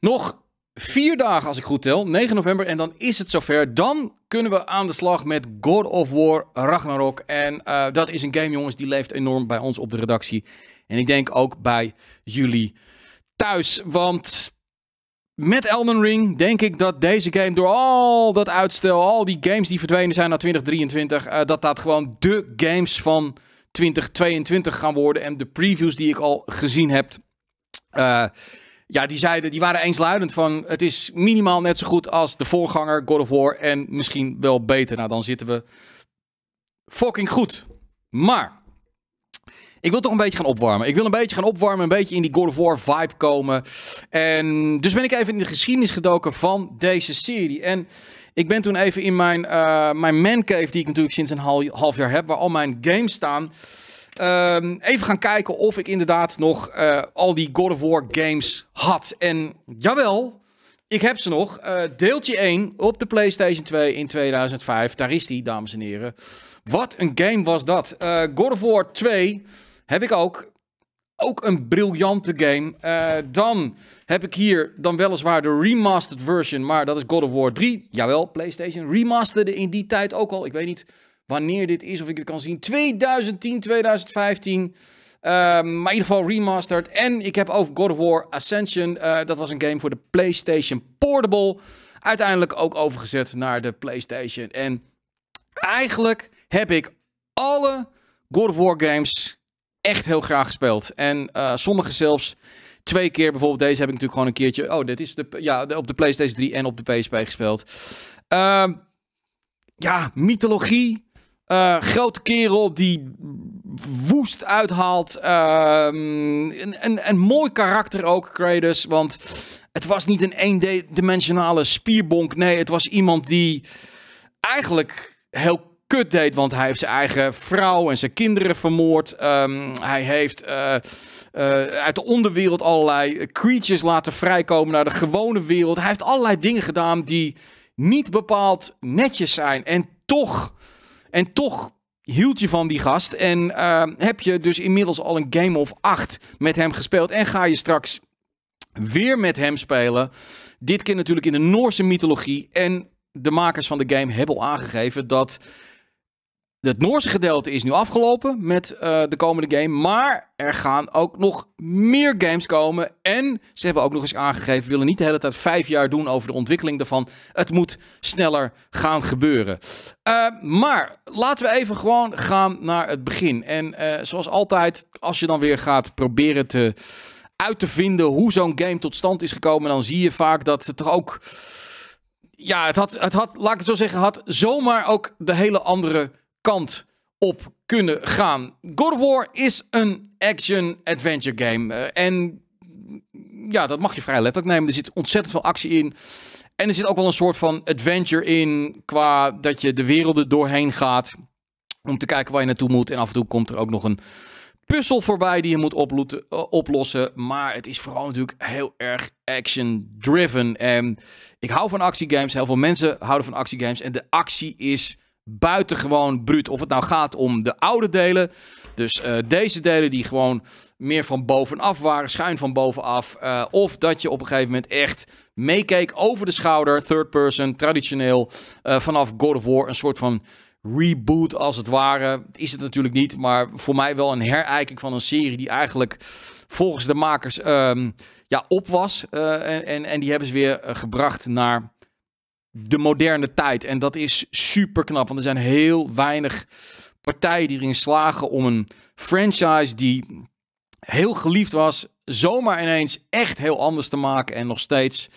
Nog vier dagen, als ik goed tel, 9 november. En dan is het zover. Dan kunnen we aan de slag met God of War Ragnarok. En eh, dat is een game, jongens, die leeft enorm bij ons op de redactie. En ik denk ook bij jullie thuis. Want met Elden Ring denk ik dat deze game door al dat uitstel, al die games die verdwenen zijn naar 2023, uh, dat dat gewoon de games van 2022 gaan worden. En de previews die ik al gezien heb. Eh, ja, die zeiden, die waren eensluidend van het is minimaal net zo goed als de voorganger God of War en misschien wel beter. Nou, dan zitten we fucking goed. Maar ik wil toch een beetje gaan opwarmen. Ik wil een beetje gaan opwarmen, een beetje in die God of War vibe komen. En dus ben ik even in de geschiedenis gedoken van deze serie. En ik ben toen even in mijn, uh, mijn mancave, die ik natuurlijk sinds een half jaar heb, waar al mijn games staan Ehm, even gaan kijken of ik inderdaad nog eh, al die God of War games had. En jawel, ik heb ze nog. Eh, deeltje 1 op de PlayStation 2 in 2005. Daar is die, dames en heren. Wat een game was dat. Eh, God of War 2 heb ik ook. Ook een briljante game. dan heb ik hier dan weliswaar de remastered version. Maar dat is God of War 3. Jawel, PlayStation remasterde in die tijd ook al. Ik weet niet wanneer dit is, of ik het kan zien. 2010, 2015. Ehm, maar in ieder geval remastered. En ik heb over God of War Ascension. Eh, dat was een game voor de PlayStation Portable. Uiteindelijk ook overgezet naar de PlayStation. En eigenlijk heb ik alle God of War games echt heel graag gespeeld. En uh, sommige zelfs twee keer. Bijvoorbeeld deze heb ik natuurlijk gewoon een keertje. Oh, dit is de, ja, op de PlayStation 3 en op de PSP gespeeld. Ehm, ja, mythologie. Eh, grote kerel die woest uithaalt. Uh, een, een, een, mooi karakter ook, Kratos. Want het was niet een eendimensionale spierbonk. Nee, het was iemand die eigenlijk heel kut deed. Want hij heeft zijn eigen vrouw en zijn kinderen vermoord. Ehm, hij heeft eh, eh, uit de onderwereld allerlei creatures laten vrijkomen naar de gewone wereld. Hij heeft allerlei dingen gedaan die niet bepaald netjes zijn. En toch en toch hield je van die gast en eh, heb je dus inmiddels al een game of acht met hem gespeeld. En ga je straks weer met hem spelen. Dit keer natuurlijk in de Noorse mythologie. En de makers van de game hebben al aangegeven dat het Noorse gedeelte is nu afgelopen met eh, de komende game. Maar er gaan ook nog meer games komen. En ze hebben ook nog eens aangegeven: we willen niet de hele tijd vijf jaar doen over de ontwikkeling daarvan. Het moet sneller gaan gebeuren. Eh, maar laten we even gewoon gaan naar het begin. En eh, zoals altijd, als je dan weer gaat proberen te uit te vinden hoe zo'n game tot stand is gekomen, dan zie je vaak dat het toch ook. Ja, het had, het had, laat ik het zo zeggen, had zomaar ook de hele andere kant op kunnen gaan. God of War is een action-adventure game. Eh, en mm, ja, dat mag je vrij letterlijk nemen. Er zit ontzettend veel actie in. En er zit ook wel een soort van adventure in. Qua dat je de werelden doorheen gaat. Om te kijken waar je naartoe moet. En af en toe komt er ook nog een puzzel voorbij die je moet eh, oplossen. Maar het is vooral natuurlijk heel erg action-driven. En ik hou van actiegames. Heel veel mensen houden van actiegames. En de actie is buitengewoon bruut. Of het nou gaat om de oude delen. Dus eh, deze delen die gewoon meer van bovenaf waren, schuin van bovenaf. Eh, of dat je op een gegeven moment echt meekeek over de schouder, third person, traditioneel. Eh, vanaf God of War een soort van reboot als het ware. Is het natuurlijk niet, maar voor mij wel een herijking van een serie die eigenlijk volgens de makers ehm, ja, op was. En, en, en die hebben ze weer gebracht naar de moderne tijd. En dat is super knap, want er zijn heel weinig partijen die erin slagen om een franchise die heel geliefd was, zomaar ineens echt heel anders te maken en nog steeds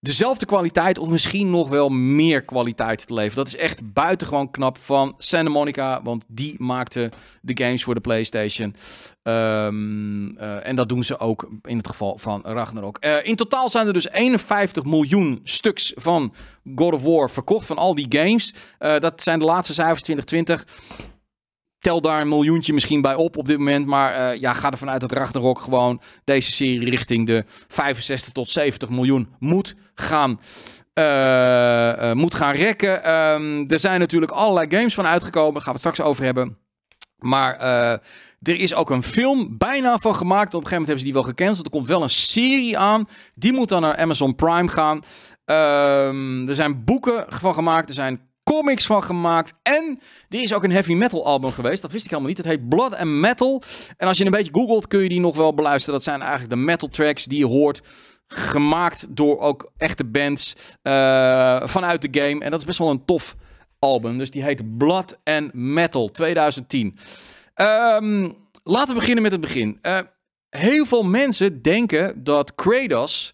dezelfde kwaliteit of misschien nog wel meer kwaliteit te leveren. Dat is echt buitengewoon knap van Santa Monica, want die maakte de games voor de PlayStation. Ehm, eh, en dat doen ze ook in het geval van Ragnarok. Eh, in totaal zijn er dus 51 miljoen stuks van God of War verkocht, van al die games. Eh, dat zijn de laatste cijfers 2020 tel daar een miljoentje misschien bij op op dit moment. Maar ja, ga ervan uit dat Ragnarok gewoon deze serie richting de 65 tot 70 miljoen moet gaan eh, eh, moet gaan rekken. Ehm, er zijn natuurlijk allerlei games van uitgekomen. Daar gaan we het straks over hebben. Maar eh, er is ook een film bijna van gemaakt. Op een gegeven moment hebben ze die wel gecanceld. Er komt wel een serie aan. Die moet dan naar Amazon Prime gaan. Ehm, er zijn boeken van gemaakt. Er zijn comics van gemaakt. En er is ook een heavy metal album geweest. Dat wist ik helemaal niet. Het heet Blood and Metal. En als je een beetje googelt kun je die nog wel beluisteren. Dat zijn eigenlijk de metal tracks die je hoort gemaakt door ook echte bands eh, vanuit de game. En dat is best wel een tof album. Dus die heet Blood and Metal 2010. Ehm, laten we beginnen met het begin. Eh, heel veel mensen denken dat Kratos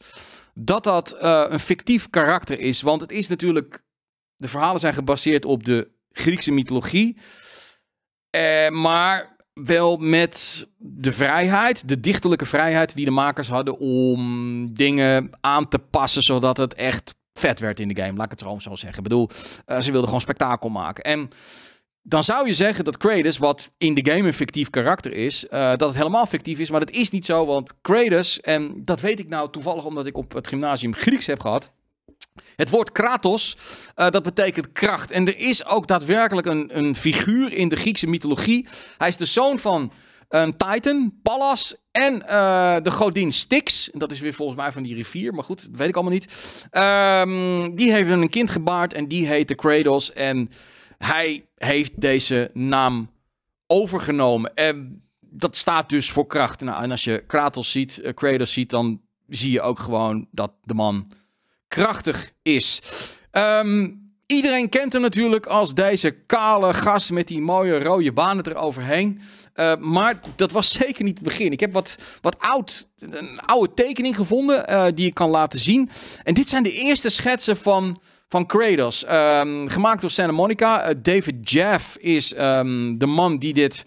dat dat eh, een fictief karakter is. Want het is natuurlijk. De verhalen zijn gebaseerd op de Griekse mythologie. maar wel met de vrijheid, de dichterlijke vrijheid die de makers hadden om dingen aan te passen zodat het echt vet werd in de game. Laat ik het gewoon zo zeggen. Ik bedoel, eh, ze wilden gewoon spektakel maken. En dan zou je zeggen dat Kratos, wat in de game een fictief karakter is, eh, dat het helemaal fictief is. Maar dat is niet zo, want Kratos, en dat weet ik nou toevallig omdat ik op het gymnasium Grieks heb gehad. Het woord Kratos, eh, dat betekent kracht. En er is ook daadwerkelijk een, een figuur in de Griekse mythologie. Hij is de zoon van een eh, titan, Pallas en eh, de godin Styx. En dat is weer volgens mij van die rivier, maar goed, dat weet ik allemaal niet. Ehm, die heeft een kind gebaard en die heette Kratos. En hij heeft deze naam overgenomen. En dat staat dus voor kracht. Nou, en als je Kratos ziet, Kratos ziet, dan zie je ook gewoon dat de man krachtig is. Ehm, iedereen kent hem natuurlijk als deze kale gast met die mooie rode banen eroverheen. Uh, maar dat was zeker niet het begin. Ik heb wat, wat oud, een oude tekening gevonden eh, die ik kan laten zien. En dit zijn de eerste schetsen van van Kratos. Ehm, gemaakt door Santa Monica. Eh, David Jeff is ehm, de man die dit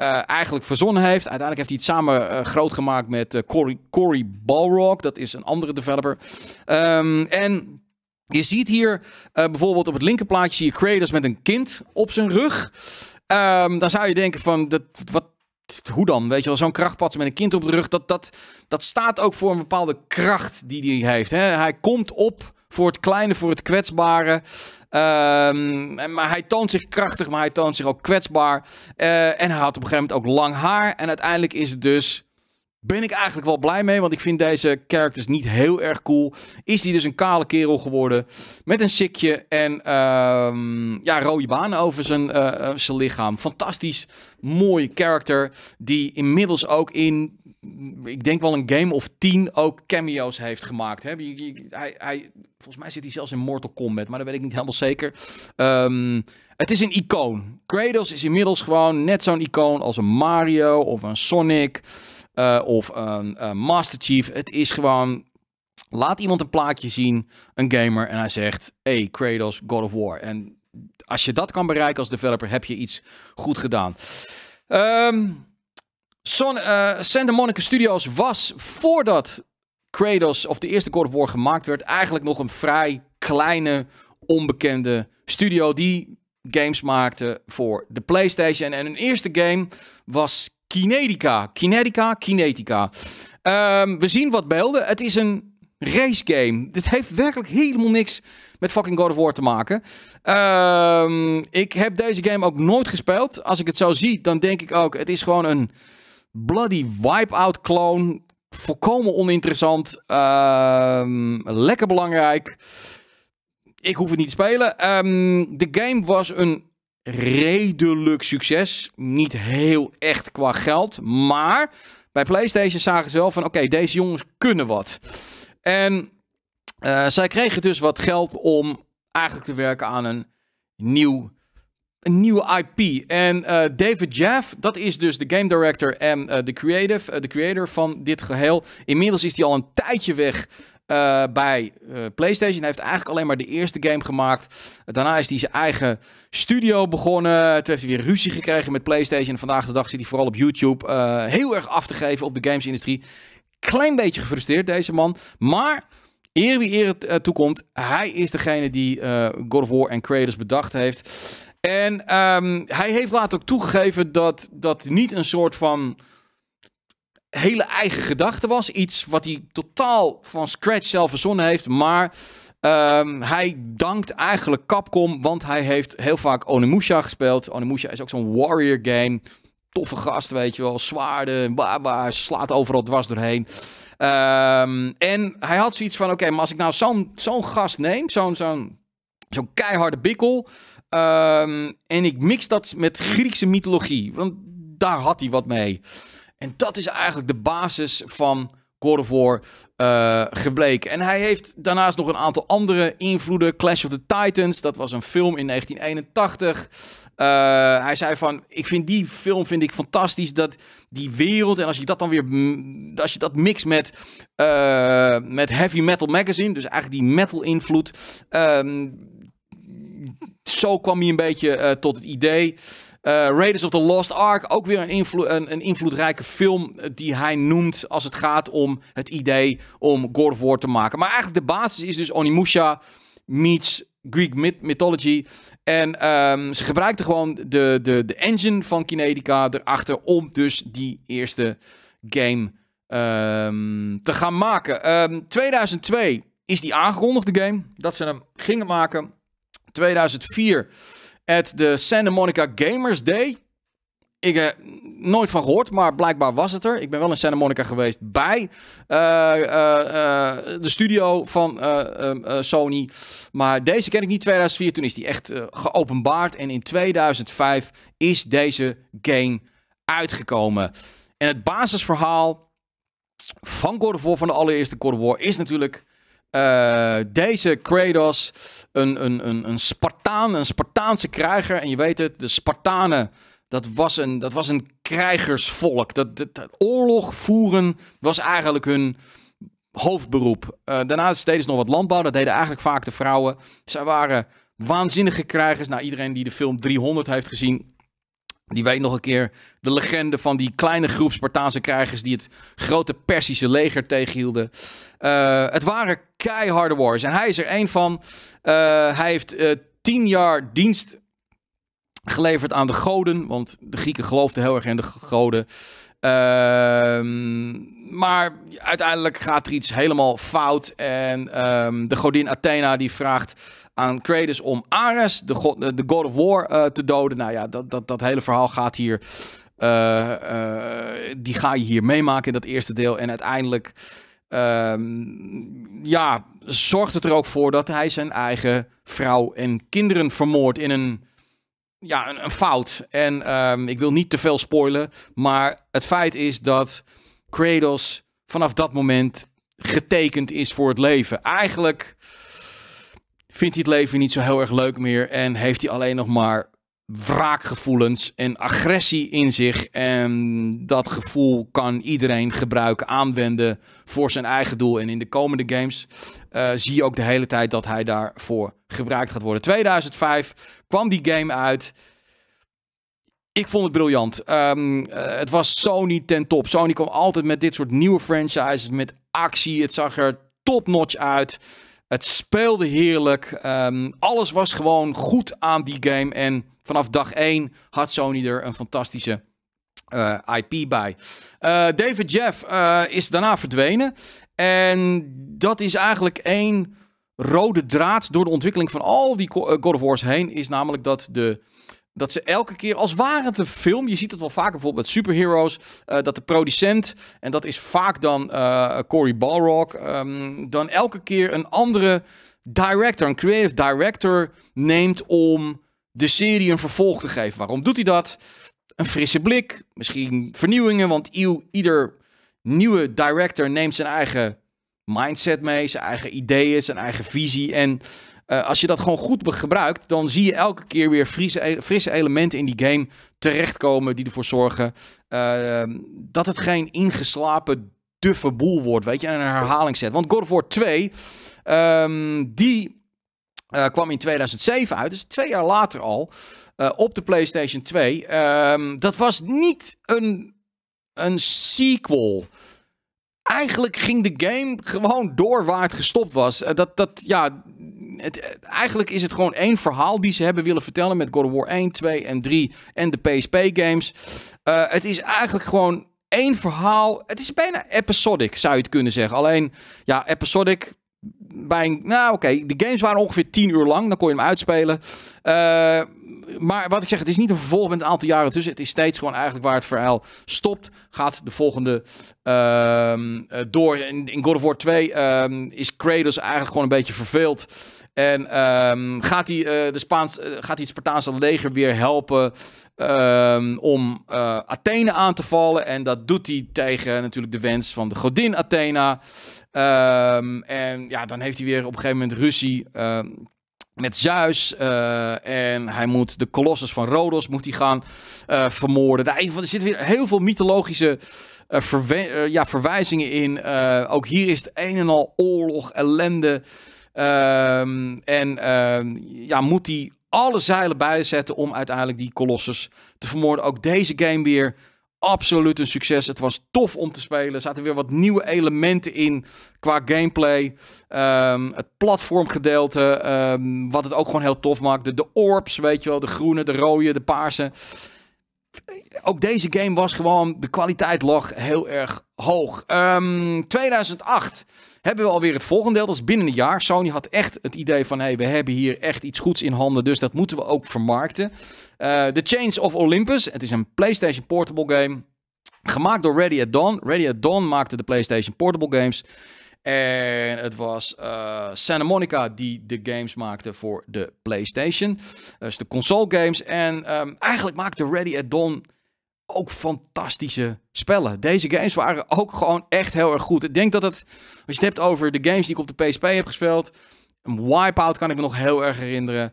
eh, eigenlijk verzonnen heeft. Uiteindelijk heeft hij het samen uh, groot gemaakt met uh, eh, Cory, Cory Balrog. Dat is een andere developer. Ehm, en je ziet hier bijvoorbeeld op het linkerplaatje zie je Kratos met een kind op zijn rug. Ehm, dan zou je denken van, dat, wat, hoe dan? Weet je wel, zo'n krachtpatser met een kind op de rug. Dat, dat, dat staat ook voor een bepaalde kracht die hij heeft. Hè? Hij komt op voor het kleine, voor het kwetsbare. Ehm, maar hij toont zich krachtig, maar hij toont zich ook kwetsbaar. Eh, en hij had op een gegeven moment ook lang haar. En uiteindelijk is het dus... Ben ik eigenlijk wel blij mee, want ik vind deze characters niet heel erg cool. Is die dus een kale kerel geworden met een sikje en ehm, ja, rode banen over zijn, eh, eh, zijn lichaam. Fantastisch, mooie character die inmiddels ook in ik denk wel een game of tien ook cameo's heeft gemaakt. Hè? Hij, hij, volgens mij zit hij zelfs in Mortal Kombat, maar dat weet ik niet helemaal zeker. Ehm, het is een icoon. Kratos is inmiddels gewoon net zo'n icoon als een Mario of een Sonic eh, of een Master Chief. Het is gewoon laat iemand een plaatje zien, een gamer, en hij zegt: Hey, Kratos, God of War. En als je dat kan bereiken als developer, heb je iets goed gedaan. Um, Son, eh, Santa Monica Studios was voordat Kratos of de eerste God of War gemaakt werd, eigenlijk nog een vrij kleine, onbekende studio die games maakte voor de PlayStation. En hun eerste game was Kinetica. Kinetica, Kinetica. Ehm, we zien wat beelden. Het is een race game. Dit heeft werkelijk helemaal niks met fucking God of War te maken. Ehm, ik heb deze game ook nooit gespeeld. Als ik het zo zie, dan denk ik ook, het is gewoon een bloody wipeout clone. Volkomen oninteressant. Ehm, lekker belangrijk. Ik hoef het niet te spelen. Ehm, de game was een redelijk succes. Niet heel echt qua geld. Maar bij PlayStation zagen ze wel van... Oké, deze jongens kunnen wat. En eh, zij kregen dus wat geld om eigenlijk te werken aan een nieuw een nieuwe IP. En eh, David Jaff, dat is dus de game director en eh, de creative, eh, de creator van dit geheel. Inmiddels is hij al een tijdje weg bij PlayStation. Hij heeft eigenlijk alleen maar de eerste game gemaakt. daarna is hij zijn eigen studio begonnen. Toen heeft hij weer ruzie gekregen met PlayStation. En Vandaag de dag zit hij vooral op YouTube heel erg af te geven op de gamesindustrie. Klein beetje gefrustreerd deze man, maar... Eer wie eer het toekomt, hij is degene die God of War en Creators bedacht heeft. En ehm, hij heeft later ook toegegeven dat dat niet een soort van hele eigen gedachte was. Iets wat hij totaal van scratch zelf verzonnen heeft. Maar ehm, hij dankt eigenlijk Capcom, want hij heeft heel vaak Onimusha gespeeld. Onimusha is ook zo'n warrior game. Toffe gast, weet je wel. Zwaarden, baba, slaat overal dwars doorheen. Ehm, en hij had zoiets van, oké, maar als ik nou zo'n zo'n gast neem, zo'n zo'n zo'n keiharde bikkel. Ehm, en ik mix dat met Griekse mythologie, want daar had hij wat mee. En dat is eigenlijk de basis van God of uh, gebleken. En hij heeft daarnaast nog een aantal andere invloeden. Clash of the Titans, dat was een film in 1981. Eh, hij zei van, ik vind die film vind ik fantastisch. Dat die wereld, en als je dat dan weer, als je dat mixt met, eh, met Heavy Metal Magazine, dus eigenlijk die metal invloed, ehm, zo kwam hij een beetje eh, tot het idee. Eh, Raiders of the Lost Ark, ook weer een, invlo een, een, invloedrijke film eh, die hij noemt als het gaat om het idee om God of War te maken. Maar eigenlijk de basis is dus Onimusha meets Greek mythology. En ehm, ze gebruikten gewoon de, de, de engine van Kinetica erachter om dus die eerste game ehm, te gaan maken. 2002 ehm, is die aangekondigd, game, dat ze hem gingen maken. 2004 at de Santa Monica Gamers Day. Ik heb eh, nooit van gehoord, maar blijkbaar was het er. Ik ben wel in Santa Monica geweest bij eh, eh, eh, de studio van Sony. Maar deze ken ik niet, 2004. Toen is die echt geopenbaard. En in 2005 is deze game uitgekomen. En het basisverhaal van God of War, van de allereerste God of War, is natuurlijk eh, deze Kratos een, een, een, een Spartaan, een Spartaanse krijger. En je weet het, de Spartanen, dat was een, dat was een krijgersvolk. Dat, oorlog voeren was eigenlijk hun hoofdberoep. Uh, daarnaast deden ze nog wat landbouw, dat deden eigenlijk vaak de vrouwen. Zij waren waanzinnige krijgers. Nou, iedereen die de film 300 heeft gezien, die weet nog een keer de legende van die kleine groep Spartaanse krijgers die het grote Persische leger tegenhielden. Eh, het waren keiharde wars En hij is er één van. Eh, hij heeft eh, tien jaar dienst geleverd aan de goden. Want de Grieken geloofden heel erg in de goden. Ehm, maar uiteindelijk gaat er iets helemaal fout. En ehm, de godin Athena die vraagt aan Kratos om Ares, de god, de god of war, te doden. Nou ja, dat, dat, dat hele verhaal gaat hier. die ga je hier meemaken in dat eerste deel. En uiteindelijk Ehm, ja, zorgt het er ook voor dat hij zijn eigen vrouw en kinderen vermoordt in een, ja, een, fout. En ehm, ik wil niet te veel spoilen, maar het feit is dat Kratos vanaf dat moment getekend is voor het leven. Eigenlijk vindt hij het leven niet zo heel erg leuk meer en heeft hij alleen nog maar wraakgevoelens en agressie in zich. En dat gevoel kan iedereen gebruiken, aanwenden voor zijn eigen doel. En in de komende games eh, zie je ook de hele tijd dat hij daarvoor gebruikt gaat worden. 2005 kwam die game uit. Ik vond het briljant. Ehm, eh, het was Sony ten top. Sony kwam altijd met dit soort nieuwe franchises, met actie. Het zag er topnotch uit. Het speelde heerlijk. Ehm, alles was gewoon goed aan die game. En vanaf dag 1 had Sony er een fantastische eh, IP bij. Eh, David Jeff eh, is daarna verdwenen. En dat is eigenlijk één rode draad door de ontwikkeling van al die God of Wars heen. Is namelijk dat de dat ze elke keer, als ware het een film, je ziet het wel vaker bijvoorbeeld met superheroes, dat de producent, en dat is vaak dan uh, Cory Balrog, ehm, dan elke keer een andere director, een creative director neemt om de serie een vervolg te geven. Waarom doet hij dat? Een frisse blik, misschien vernieuwingen, want ieder nieuwe director neemt zijn eigen mindset mee, zijn eigen ideeën, zijn eigen visie. En eh, als je dat gewoon goed gebruikt, dan zie je elke keer weer frisse, e-, frisse elementen in die game terechtkomen die ervoor zorgen ehm, dat het geen ingeslapen duffe boel wordt, weet je, en een herhaling Want God of War 2, ehm, die eh, kwam in 2007 uit, dus twee jaar later al, eh, op de PlayStation 2. Ehm, dat was niet een, een sequel. Eigenlijk ging de game gewoon door waar het gestopt was. Eh, dat, dat, ja, het, eigenlijk is het gewoon één verhaal die ze hebben willen vertellen met God of War 1, 2 en 3 en de PSP-games. het is eigenlijk gewoon één verhaal. Het is bijna episodic, zou je het kunnen zeggen. Alleen, ja, episodic, bij een, nou oké, de games waren ongeveer 10 uur lang. Dan kon je hem uitspelen. Eh, maar wat ik zeg, het is niet een vervolg met een aantal jaren tussen. Het is steeds gewoon eigenlijk waar het verhaal stopt. Gaat de volgende ehm, eh, door. In, God of War 2 ehm, is Kratos eigenlijk gewoon een beetje verveeld. En ehm, gaat hij eh, de Spaans, gaat hij het Spartaanse leger weer helpen om Athene aan te vallen? En dat doet hij tegen natuurlijk de wens van de godin Athena. Ehm, en ja, dan heeft hij weer op een gegeven moment ruzie. Um, met Zeus. Eh, en hij moet de kolossus van Rodos moet hij gaan eh, vermoorden. Daar, er zitten weer heel veel mythologische eh, ja, verwijzingen in. ook hier is het een en al oorlog, ellende. Ehm, en ja, moet hij alle zeilen bijzetten om uiteindelijk die kolossus te vermoorden. Ook deze game weer absoluut een succes. Het was tof om te spelen. Er zaten weer wat nieuwe elementen in qua gameplay. Ehm, het platformgedeelte, ehm, wat het ook gewoon heel tof maakt. De, de orbs, weet je wel, de groene, de rode, de paarse. Ook deze game was gewoon, de kwaliteit lag heel erg hoog. 2008 ehm, hebben we alweer het volgende deel. Dat is binnen een jaar. Sony had echt het idee van, hey, we hebben hier echt iets goeds in handen. Dus dat moeten we ook vermarkten. Uh, The Chains of Olympus. Het is een PlayStation Portable game. Gemaakt door Ready at Dawn. Ready at Dawn maakte de PlayStation Portable games. En het was eh, Santa Monica die de games maakte voor de PlayStation. Eh, dus de console games. En ehm, eigenlijk maakte Ready at Dawn ook fantastische spellen. Deze games waren ook gewoon echt heel erg goed. Ik denk dat het, als je het hebt over de games die ik op de PSP heb gespeeld, een Wipeout kan ik me nog heel erg herinneren.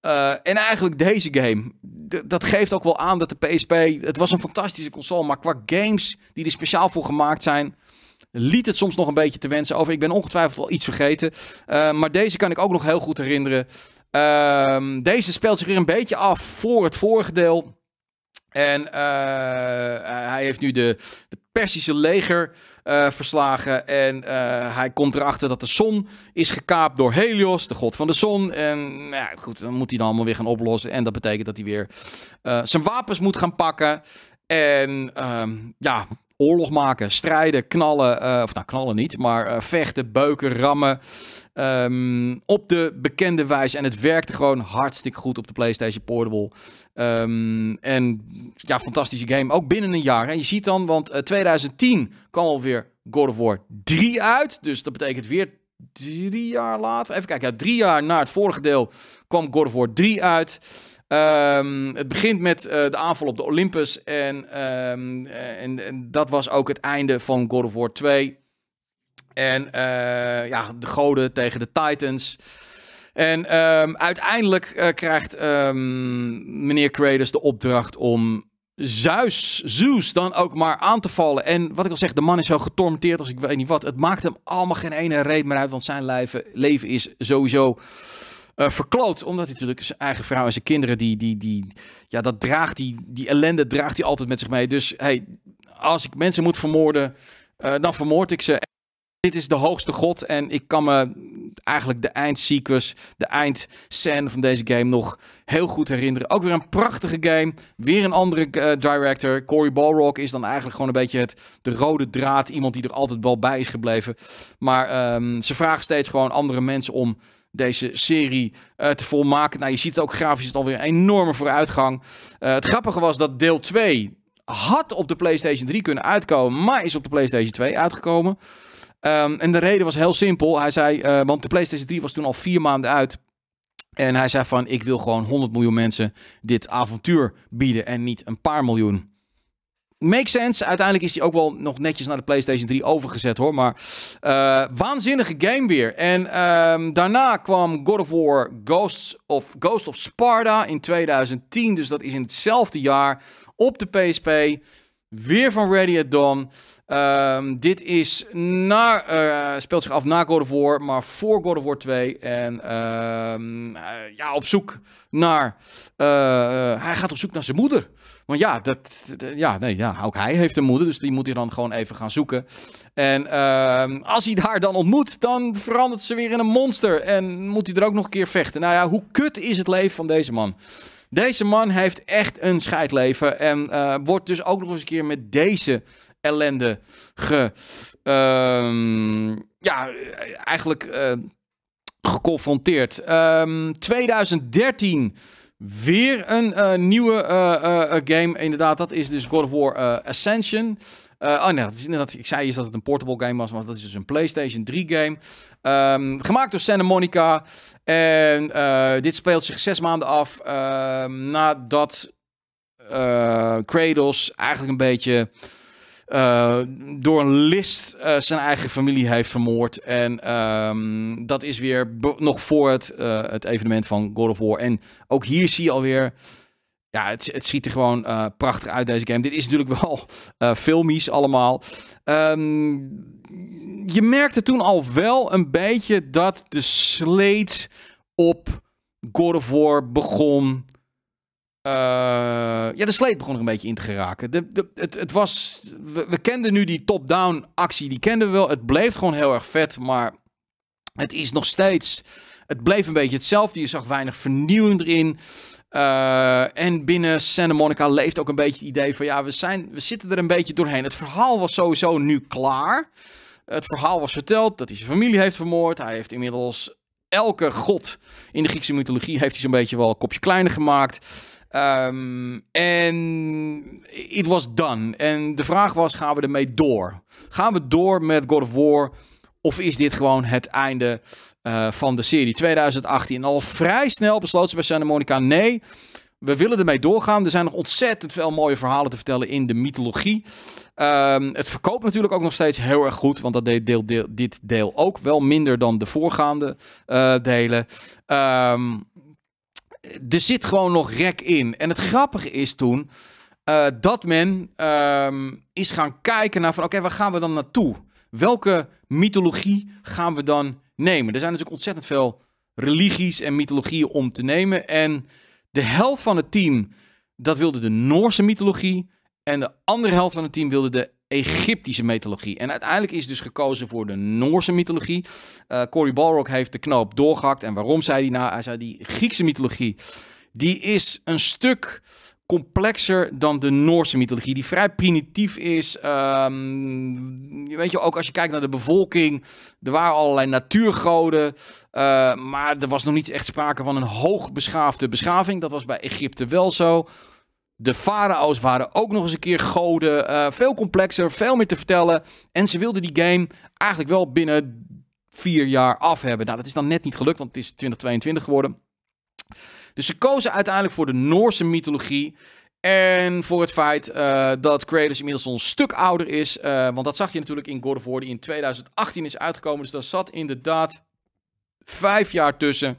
Eh, en eigenlijk deze game. dat geeft ook wel aan dat de PSP. Het was een fantastische console, maar qua games die er speciaal voor gemaakt zijn. liet het soms nog een beetje te wensen over. Ik ben ongetwijfeld wel iets vergeten. Eh, maar deze kan ik ook nog heel goed herinneren. Ehm, deze speelt zich weer een beetje af voor het vorige deel. En eh, eh, hij heeft nu de, de Persische leger eh, verslagen. En hij komt erachter dat de zon is gekaapt door Helios, de god van de zon. En goed, dan moet hij dan allemaal weer gaan oplossen. En dat betekent dat hij weer zijn wapens moet gaan pakken. En ehm, ja, oorlog maken, strijden, knallen. of nou, knallen niet, maar vechten, beuken, rammen. Ehm, op de bekende wijze. En het werkte gewoon hartstikke goed op de PlayStation Portable. Ehm, en ja, fantastische game. Ook binnen een jaar. En je ziet dan, want 2010 eh, kwam alweer God of War 3 uit. Dus dat betekent weer drie jaar later. Even kijken, ja, drie jaar na het vorige deel kwam God of War 3 uit. Ehm, het begint met eh, de aanval op de Olympus. En, en, en, dat was ook het einde van God of War 2. En eh, ja, de goden tegen de Titans. En ehm, uiteindelijk eh, krijgt ehm, meneer Kratos de opdracht om Zeus, Zeus dan ook maar aan te vallen. En wat ik al zeg, de man is zo getormenteerd als ik weet niet wat. Het maakt hem allemaal geen ene reet meer uit, want zijn leven, leven is sowieso uh, verkloot. Omdat hij natuurlijk zijn eigen vrouw en zijn kinderen, die, die, die, ja, dat draagt die, die ellende draagt hij altijd met zich mee. Dus hey, als ik mensen moet vermoorden, dan vermoord ik ze. Dit is de hoogste god en ik kan me eigenlijk de eindsequence, de eindscène van deze game nog heel goed herinneren. Ook weer een prachtige game, weer een andere eh, director. Cory Balrog is dan eigenlijk gewoon een beetje het, de rode draad, iemand die er altijd wel bij is gebleven. Maar ehm, ze vragen steeds gewoon andere mensen om deze serie uh, te volmaken. Nou, je ziet het ook grafisch, het alweer een enorme vooruitgang. Eh, het grappige was dat deel 2 had op de PlayStation 3 kunnen uitkomen, maar is op de PlayStation 2 uitgekomen. Ehm, en de reden was heel simpel. Hij zei, eh, want de PlayStation 3 was toen al vier maanden uit. En hij zei van, ik wil gewoon 100 miljoen mensen dit avontuur bieden en niet een paar miljoen. Makes sense. Uiteindelijk is hij ook wel nog netjes naar de PlayStation 3 overgezet hoor. Maar eh, waanzinnige game weer. En ehm, daarna kwam God of War Ghosts of, Ghost of Sparta in 2010. Dus dat is in hetzelfde jaar op de PSP. Weer van Ready at Dawn. Ehm, dit is na, eh, speelt zich af na God of War, maar voor God of War 2. En ehm, eh, ja, op zoek naar. Eh, hij gaat op zoek naar zijn moeder. Want ja, dat, ja, nee, ja, ook hij heeft een moeder, dus die moet hij dan gewoon even gaan zoeken. En ehm, als hij haar dan ontmoet, dan verandert ze weer in een monster. En moet hij er ook nog een keer vechten. Nou ja, hoe kut is het leven van deze man? Deze man heeft echt een scheidleven. En eh, wordt dus ook nog eens een keer met deze ellende ge. Ehm, ja, eigenlijk eh, geconfronteerd. 2013. Ehm, weer een eh, nieuwe game. Inderdaad, dat is dus God of War Ascension. Eh, oh nee, dat is inderdaad, ik zei is dat het een portable game was, maar dat is dus een PlayStation 3 game. Ehm, gemaakt door Santa Monica. En eh, dit speelt zich zes maanden af ehm, nadat Cradles eh, eigenlijk een beetje... door een list zijn eigen familie heeft vermoord. En ehm, dat is weer nog voor het, het evenement van God of War. En ook hier zie je alweer ja, het, het, ziet er gewoon eh, prachtig uit, deze game. Dit is natuurlijk wel uh, eh, filmisch allemaal. Ehm, je merkte toen al wel een beetje dat de sleet op God of War begon. Eh, ja, de sleet begon er een beetje in te geraken. De, de, het, het was, we, kenden nu die top-down actie, die kenden we wel. Het bleef gewoon heel erg vet, maar het is nog steeds. Het bleef een beetje hetzelfde. Je zag weinig vernieuwing erin. Eh, en binnen Santa Monica leeft ook een beetje het idee van ja, we, zijn, we zitten er een beetje doorheen. Het verhaal was sowieso nu klaar. Het verhaal was verteld dat hij zijn familie heeft vermoord. Hij heeft inmiddels elke god in de Griekse mythologie heeft hij zo'n beetje wel een kopje kleiner gemaakt. Ehm, en um, it was done. En de vraag was: gaan we ermee door? Gaan we door met God of War? Of is dit gewoon het einde? Eh, van de serie 2018. En al vrij snel besloot ze bij Santa Monica: nee, we willen ermee doorgaan. Er zijn nog ontzettend veel mooie verhalen te vertellen in de mythologie. Ehm, het verkoopt natuurlijk ook nog steeds heel erg goed, want dat deed deel, deel, dit deel ook wel minder dan de voorgaande eh, delen. Ehm, er zit gewoon nog rek in. En het grappige is toen eh, dat men ehm, is gaan kijken naar van oké, waar gaan we dan naartoe? welke mythologie gaan we dan nemen? Er zijn natuurlijk ontzettend veel religies en mythologieën om te nemen. En de helft van het team, dat wilde de Noorse mythologie. En de andere helft van het team wilde de Egyptische mythologie. En uiteindelijk is dus gekozen voor de Noorse mythologie. Uh, Cory Balrog heeft de knoop doorgehakt. En waarom zei hij nou? Hij zei die Griekse mythologie, die is een stuk complexer dan de Noorse mythologie, die vrij primitief is. Ehm, weet je, ook als je kijkt naar de bevolking, er waren allerlei natuurgoden, eh, maar er was nog niet echt sprake van een hoogbeschaafde beschaving. Dat was bij Egypte wel zo. De farao's waren ook nog eens een keer goden, eh, veel complexer, veel meer te vertellen. En ze wilden die game eigenlijk wel binnen vier jaar af hebben. Nou, dat is dan net niet gelukt, want het is 2022 geworden. Dus ze kozen uiteindelijk voor de Noorse mythologie. En voor het feit eh, dat Kratos inmiddels een stuk ouder is. Eh, want dat zag je natuurlijk in God of War, die in 2018 is uitgekomen. Dus daar zat inderdaad vijf jaar tussen.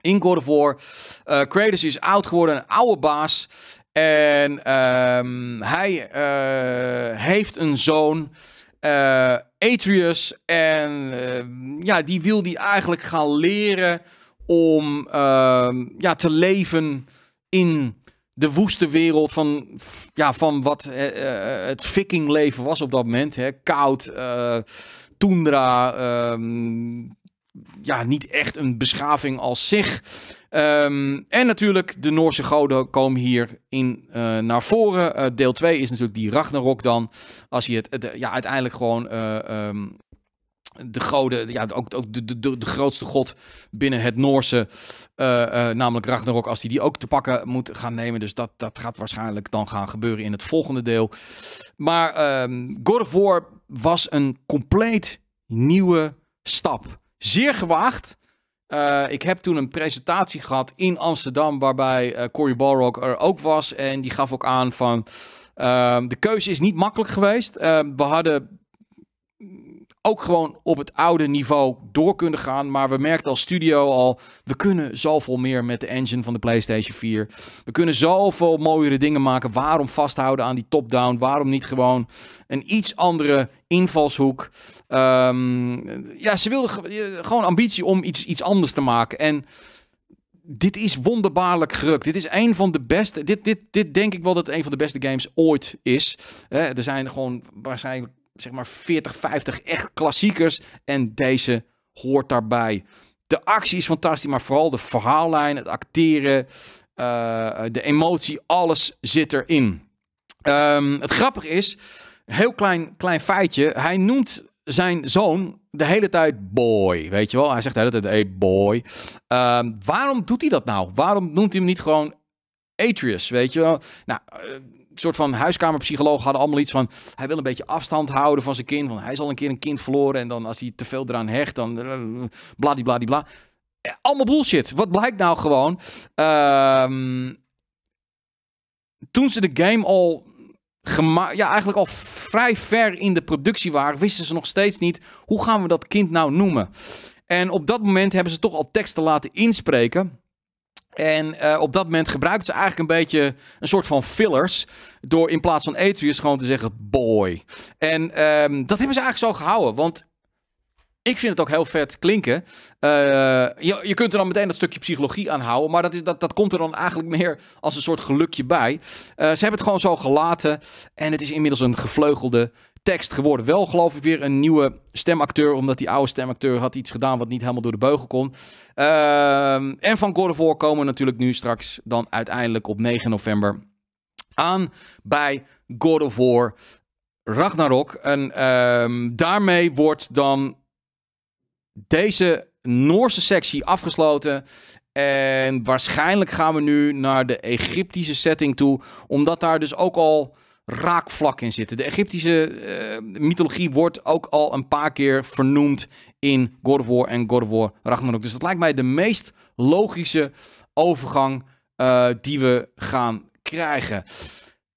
In God of War. Eh, Kratos is oud geworden, een oude baas. En ehm, hij heeft een zoon. Atreus. En ja, die wil die eigenlijk gaan leren om ehm, ja, te leven in de woeste wereld van, ja, van wat uh, het vikingleven was op dat moment. Hè. Koud, tundra, ehm, ja, niet echt een beschaving als zich. Ehm, en natuurlijk, de Noorse goden komen hier in, naar voren. deel 2 is natuurlijk die Ragnarok dan. Als je het, ja, uiteindelijk gewoon de goden, ja, ook, ook de, de, de grootste god binnen het Noorse, eh, eh, namelijk Ragnarok, als hij die, die ook te pakken moet gaan nemen. Dus dat, dat gaat waarschijnlijk dan gaan gebeuren in het volgende deel. Maar um, God of War was een compleet nieuwe stap. Zeer gewaagd. Eh, ik heb toen een presentatie gehad in Amsterdam, waarbij Cory Balrog er ook was. En die gaf ook aan van, ehm, de keuze is niet makkelijk geweest. Ehm, we hadden ook gewoon op het oude niveau door kunnen gaan. Maar we merkten als studio al, we kunnen zoveel meer met de engine van de PlayStation 4. We kunnen zoveel mooiere dingen maken. Waarom vasthouden aan die top-down? Waarom niet gewoon een iets andere invalshoek? Ehm, ja, ze wilden eh, gewoon ambitie om iets, iets anders te maken. En dit is wonderbaarlijk gelukt. Dit is een van de beste. Dit, dit, dit denk ik wel dat het een van de beste games ooit is. er zijn gewoon waarschijnlijk zeg maar 40, 50 echt klassiekers. En deze hoort daarbij. De actie is fantastisch, maar vooral de verhaallijn, het acteren, eh, eh, de emotie, alles zit erin. Ehm, het grappige is, heel klein, klein feitje, hij noemt zijn zoon de hele tijd boy, weet je wel. Hij zegt de hele tijd, hey boy. Ehm, waarom doet hij dat nou? Waarom noemt hij hem niet gewoon Atreus, weet je wel? Nou, eh, soort van huiskamerpsycholoog hadden allemaal iets van... hij wil een beetje afstand houden van zijn kind... want hij is al een keer een kind verloren... en dan als hij te veel eraan hecht, dan eh, bladibladibla. Eh, allemaal bullshit. Wat blijkt nou gewoon? Ehm, toen ze de game al ja, eigenlijk al vrij ver in de productie waren, wisten ze nog steeds niet hoe gaan we dat kind nou noemen. En op dat moment hebben ze toch al teksten laten inspreken. En eh, op dat moment gebruikten ze eigenlijk een beetje een soort van fillers. Door in plaats van Atreus gewoon te zeggen boy. En ehm, dat hebben ze eigenlijk zo gehouden. Want ik vind het ook heel vet klinken. Eh, je, je kunt er dan meteen dat stukje psychologie aan houden. Maar dat, is, dat, dat komt er dan eigenlijk meer als een soort gelukje bij. Eh, ze hebben het gewoon zo gelaten. En het is inmiddels een gevleugelde tekst geworden. Wel geloof ik weer een nieuwe stemacteur, omdat die oude stemacteur had iets gedaan wat niet helemaal door de beugel kon. Ehm, en van God of War komen natuurlijk nu straks dan uiteindelijk op 9 november aan bij God of War Ragnarok. En ehm, daarmee wordt dan deze Noorse sectie afgesloten. En waarschijnlijk gaan we nu naar de Egyptische setting toe, omdat daar dus ook al raakvlak in zitten. De Egyptische eh, mythologie wordt ook al een paar keer vernoemd in God of War en God of War Ragnarok. Dus dat lijkt mij de meest logische overgang eh, die we gaan krijgen.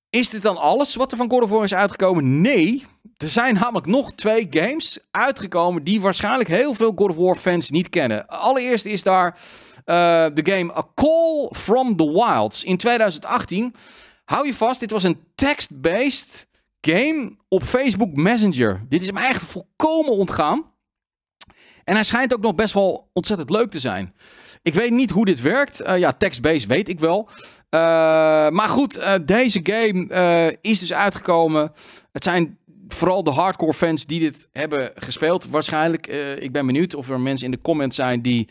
Is dit dan alles wat er van God of War is uitgekomen? Nee. Er zijn namelijk nog twee games uitgekomen die waarschijnlijk heel veel God of War fans niet kennen. Allereerst is daar eh, de game A Call from the Wilds. In 2018 Hou je vast, dit was een text-based game op Facebook Messenger. Dit is hem eigenlijk volkomen ontgaan. En hij schijnt ook nog best wel ontzettend leuk te zijn. Ik weet niet hoe dit werkt. Eh, ja, text-based weet ik wel. Eh, maar goed, eh, deze game is dus uitgekomen. Het zijn vooral de hardcore fans die dit hebben gespeeld. Waarschijnlijk, ik ben benieuwd of er mensen in de comments zijn die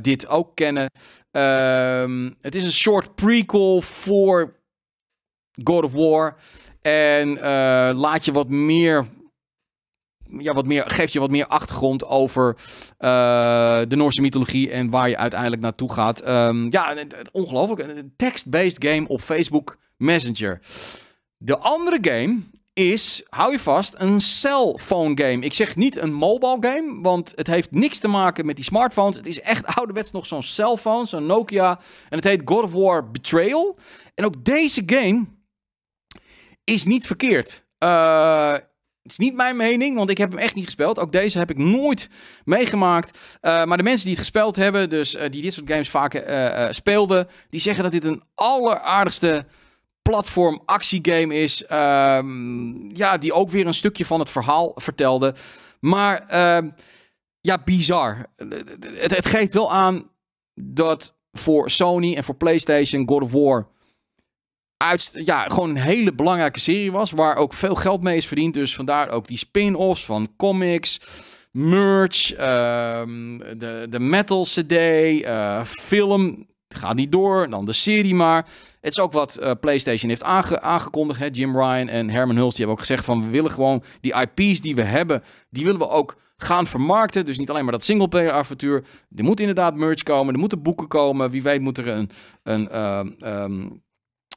dit ook kennen. Ehm, het is een soort prequel voor God of War. En eh, laat je wat meer. Ja, wat meer, geeft je wat meer achtergrond over eh, de Noorse mythologie en waar je uiteindelijk naartoe gaat. Ehm, ja, ongelooflijk. Een text-based game op Facebook Messenger. De andere game is, hou je vast, een cellphone game. Ik zeg niet een mobile game, want het heeft niks te maken met die smartphones. Het is echt ouderwets nog zo'n cellphone, zo'n Nokia. En het heet God of War Betrayal. En ook deze game is niet verkeerd. Eh, het is niet mijn mening, want ik heb hem echt niet gespeeld. Ook deze heb ik nooit meegemaakt. Eh, maar de mensen die het gespeeld hebben, dus eh, die dit soort games vaak speelden, die zeggen dat dit een alleraardigste platform actiegame is. Ehm, ja, die ook weer een stukje van het verhaal vertelde. Maar ehm, ja, bizar. het geeft wel aan dat voor Sony en voor PlayStation God of War uit, ja, gewoon een hele belangrijke serie was. Waar ook veel geld mee is verdiend. Dus vandaar ook die spin-offs van comics merch, ehm, de, de metal CD, eh, film. Gaat niet door, dan de serie maar. Het is ook wat eh, PlayStation heeft aangekondigd. Hè? Jim Ryan en Herman Hulst die hebben ook gezegd van... we willen gewoon die IP's die we hebben... die willen we ook gaan vermarkten. Dus niet alleen maar dat singleplayer avontuur. Er moet inderdaad merch komen, er moeten boeken komen. Wie weet moet er een, een ehm, ehm,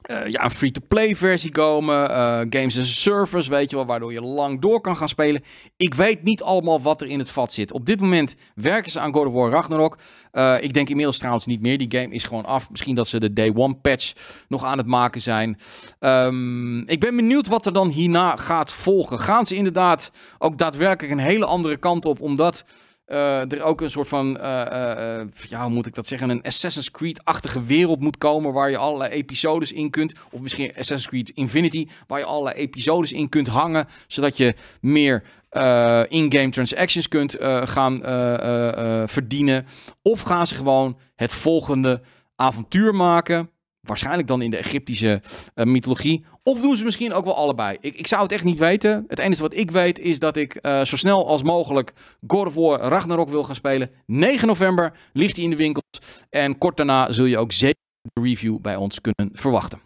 eh, ja, een free-to-play versie komen. Eh, games as a service, weet je wel, waardoor je lang door kan gaan spelen. Ik weet niet allemaal wat er in het vat zit. Op dit moment werken ze aan God of War Ragnarok. Eh, ik denk inmiddels trouwens niet meer. Die game is gewoon af. Misschien dat ze de day one patch nog aan het maken zijn. Ehm, ik ben benieuwd wat er dan hierna gaat volgen. Gaan ze inderdaad ook daadwerkelijk een hele andere kant op, omdat uh, er ook een soort van, eh, eh, ja, hoe moet ik dat zeggen, een Assassin's Creed-achtige wereld moet komen waar je allerlei episodes in kunt, of misschien Assassin's Creed Infinity, waar je allerlei episodes in kunt hangen, zodat je meer in-game transactions kunt gaan verdienen. Of gaan ze gewoon het volgende avontuur maken waarschijnlijk dan in de Egyptische mythologie. Of doen ze misschien ook wel allebei. Ik, ik zou het echt niet weten. Het enige wat ik weet is dat ik eh, zo snel als mogelijk God of War Ragnarok wil gaan spelen. 9 november ligt hij in de winkels. En kort daarna zul je ook zeker de review bij ons kunnen verwachten.